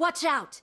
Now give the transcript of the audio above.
Watch out!